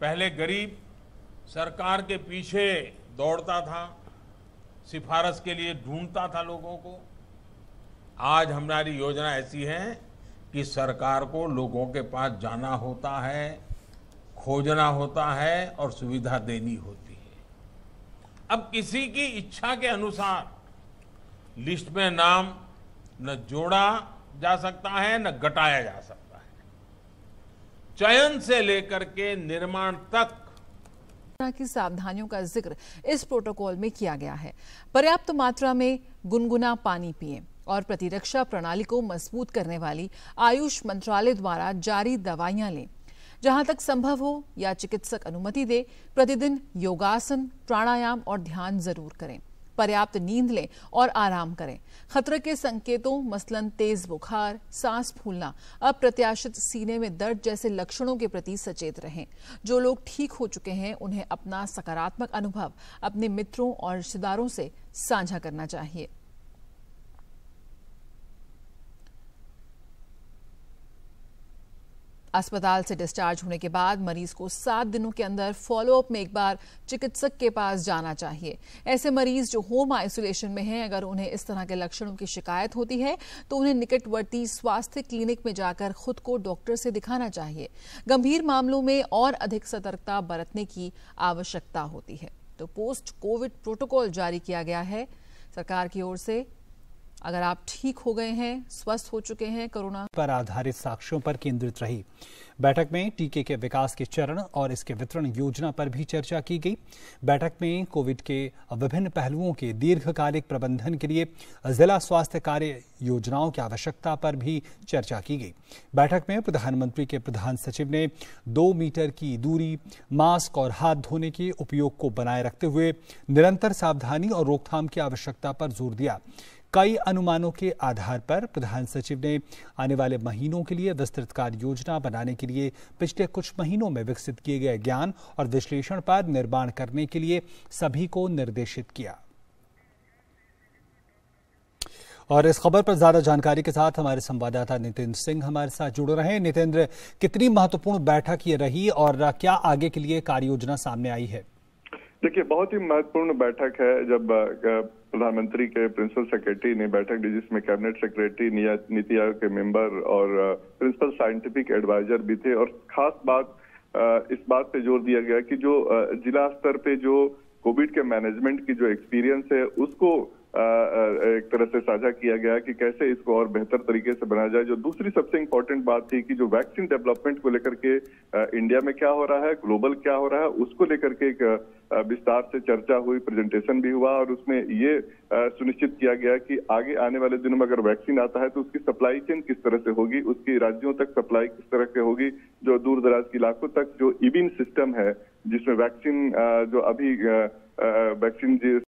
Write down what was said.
पहले गरीब सरकार के पीछे दौड़ता था सिफारस के लिए ढूंढता था लोगों को आज हमारी योजना ऐसी है कि सरकार को लोगों के पास जाना होता है खोजना होता है और सुविधा देनी होती है अब किसी की इच्छा के अनुसार लिस्ट में नाम न जोड़ा जा सकता है न घटाया जा सकता चयन से लेकर के निर्माण तक की सावधानियों का जिक्र इस प्रोटोकॉल में किया गया है पर्याप्त मात्रा में गुनगुना पानी पिए और प्रतिरक्षा प्रणाली को मजबूत करने वाली आयुष मंत्रालय द्वारा जारी दवाइयां लें जहां तक संभव हो या चिकित्सक अनुमति दे प्रतिदिन योगासन प्राणायाम और ध्यान जरूर करें पर्याप्त नींद लें और आराम करें खतरे के संकेतों मसलन तेज बुखार सांस फूलना अप्रत्याशित सीने में दर्द जैसे लक्षणों के प्रति सचेत रहें जो लोग ठीक हो चुके हैं उन्हें अपना सकारात्मक अनुभव अपने मित्रों और रिश्तेदारों से साझा करना चाहिए अस्पताल से डिस्चार्ज होने के बाद मरीज को सात दिनों के अंदर फॉलोअप में एक बार चिकित्सक के पास जाना चाहिए ऐसे मरीज जो होम आइसोलेशन में हैं अगर उन्हें इस तरह के लक्षणों की शिकायत होती है तो उन्हें निकटवर्ती स्वास्थ्य क्लिनिक में जाकर खुद को डॉक्टर से दिखाना चाहिए गंभीर मामलों में और अधिक सतर्कता बरतने की आवश्यकता होती है तो पोस्ट कोविड प्रोटोकॉल जारी किया गया है सरकार की ओर से अगर आप ठीक हो गए हैं स्वस्थ हो चुके हैं कोरोना पर आधारित साक्ष्यों पर केंद्रित रही बैठक में टीके के विकास के चरण और इसके वितरण योजना पर भी चर्चा की गई बैठक में कोविड के विभिन्न पहलुओं के दीर्घकालिक प्रबंधन के लिए जिला स्वास्थ्य कार्य योजनाओं की आवश्यकता पर भी चर्चा की गई बैठक में प्रधानमंत्री के प्रधान सचिव ने दो मीटर की दूरी मास्क और हाथ धोने के उपयोग को बनाए रखते हुए निरंतर सावधानी और रोकथाम की आवश्यकता पर जोर दिया कई अनुमानों के आधार पर प्रधान सचिव ने आने वाले महीनों के लिए विस्तृत कार्य योजना बनाने के लिए पिछले कुछ महीनों में विकसित किए गए ज्ञान और विश्लेषण पर निर्माण करने के लिए सभी को निर्देशित किया और इस खबर पर ज्यादा जानकारी के साथ हमारे संवाददाता नितेंद्र सिंह हमारे साथ जुड़ रहे हैं नितेंद्र कितनी महत्वपूर्ण बैठक ये रही और क्या आगे के लिए कार्य योजना सामने आई है देखिए बहुत ही महत्वपूर्ण बैठक है जब प्रधानमंत्री के प्रिंसिपल सेक्रेटरी ने बैठक ली जिसमें कैबिनेट सेक्रेटरी नीति आयोग के मेंबर और प्रिंसिपल साइंटिफिक एडवाइजर भी थे और खास बात इस बात पे जोर दिया गया कि जो जिला स्तर पे जो कोविड के मैनेजमेंट की जो एक्सपीरियंस है उसको एक तरह से साझा किया गया कि कैसे इसको और बेहतर तरीके से बनाया जाए जो दूसरी सबसे इंपॉर्टेंट बात थी कि जो वैक्सीन डेवलपमेंट को लेकर के इंडिया में क्या हो रहा है ग्लोबल क्या हो रहा है उसको लेकर के एक विस्तार से चर्चा हुई प्रेजेंटेशन भी हुआ और उसमें ये सुनिश्चित किया गया कि आगे आने वाले दिनों में अगर वैक्सीन आता है तो उसकी सप्लाई चेन किस तरह से होगी उसकी राज्यों तक सप्लाई किस तरह से होगी जो दूर दराज के इलाकों तक जो इविन सिस्टम है जिसमें वैक्सीन जो अभी वैक्सीन